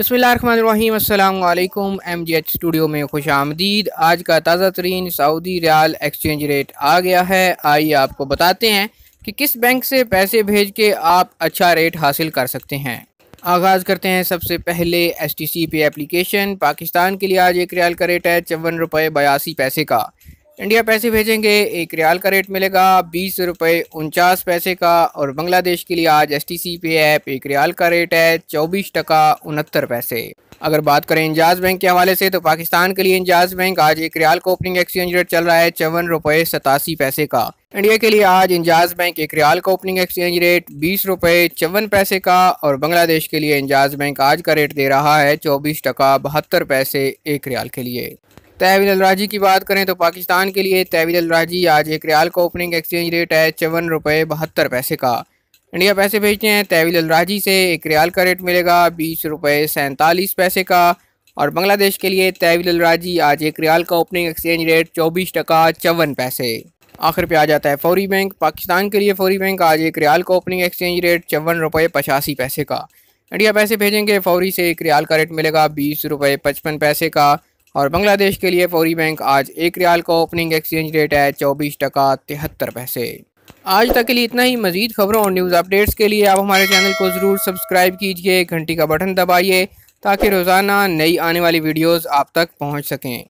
बसमिलकुम M G H studio में खुश आमदीद आज का ताज़ा तरीन सऊदी रियाल एक्सचेंज रेट आ गया है आइए आपको बताते हैं कि किस बैंक से पैसे भेज के आप अच्छा रेट हासिल कर सकते हैं आगाज़ करते हैं सबसे पहले एस टी सी पे एप्लीकेशन पाकिस्तान के लिए आज एक रियाल का रेट है चौवन रुपये बयासी पैसे का इंडिया पैसे भेजेंगे एक रियाल का रेट मिलेगा बीस रुपये उनचास पैसे का और बांग्लादेश के लिए आज एस टी सी पे ऐप एक रियाल का रेट है चौबीस टका उनहत्तर पैसे अगर बात करें इंजाज बैंक के हवाले से तो पाकिस्तान के लिए इंजाज बैंक आज एक रियाल का ओपनिंग एक्सचेंज रेट चल रहा है चौवन रुपये सतासी पैसे का इंडिया के लिए आज इंजाज बैंक एक रियाल का ओपनिंग एक्सचेंज रेट बीस रुपये चौवन पैसे का और बांग्लादेश के लिए इंजाज बैंक आज का रेट दे रहा है चौबीस टका बहत्तर पैसे एक रियाल के लिए तहवील अलराजी की बात करें तो पाकिस्तान के लिए तहवील अलराजी आज एक रियाल का ओपनिंग एक्सचेंज रेट है चौवन रुपये बहत्तर पैसे का इंडिया पैसे भेजते हैं तहवील अलराजी से एक रियाल का रेट मिलेगा बीस रुपये सैंतालीस पैसे का और बांग्लादेश के लिए तहवील अलराजी आज एक रियाल का ओपनिंग एक्सचेंज रेट चौबीस टका चौवन पैसे आखिर पे आ जाता है फौरी बैंक पाकिस्तान के लिए फौरी बैंक आज एक रियाल का ओपनिंग एक्सचेंज रेट चौवन रुपये पचासी पैसे का इंडिया पैसे भेजेंगे फौरी से एक रियाल का रेट मिलेगा बीस रुपये पचपन पैसे का और बांग्लादेश के लिए फौरी बैंक आज एक रियाल का ओपनिंग एक्सचेंज रेट है चौबीस टका तिहत्तर पैसे आज तक के लिए इतना ही मजीद खबरों और न्यूज़ अपडेट्स के लिए आप हमारे चैनल को ज़रूर सब्सक्राइब कीजिए घंटी का बटन दबाइए ताकि रोज़ाना नई आने वाली वीडियोज़ आप तक पहुँच सकें